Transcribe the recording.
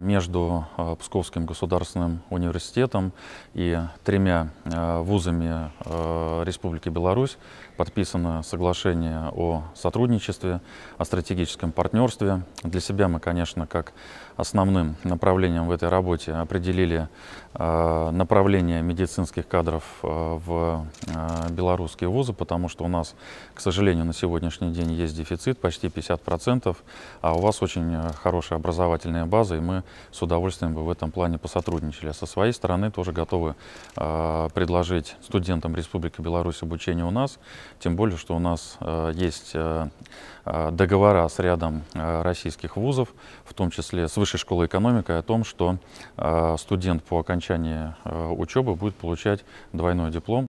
Между э, Псковским государственным университетом и тремя э, вузами э, Республики Беларусь подписано соглашение о сотрудничестве, о стратегическом партнерстве. Для себя мы, конечно, как основным направлением в этой работе определили направление медицинских кадров в белорусские вузы, потому что у нас, к сожалению, на сегодняшний день есть дефицит почти 50%, а у вас очень хорошая образовательная база, и мы с удовольствием бы в этом плане посотрудничали. А со своей стороны тоже готовы э, предложить студентам Республики Беларусь обучение у нас, тем более, что у нас э, есть э, э, договора с рядом э, российских вузов, в том числе с Высшей школой экономики, о том, что э, студент по окончании э, учебы будет получать двойной диплом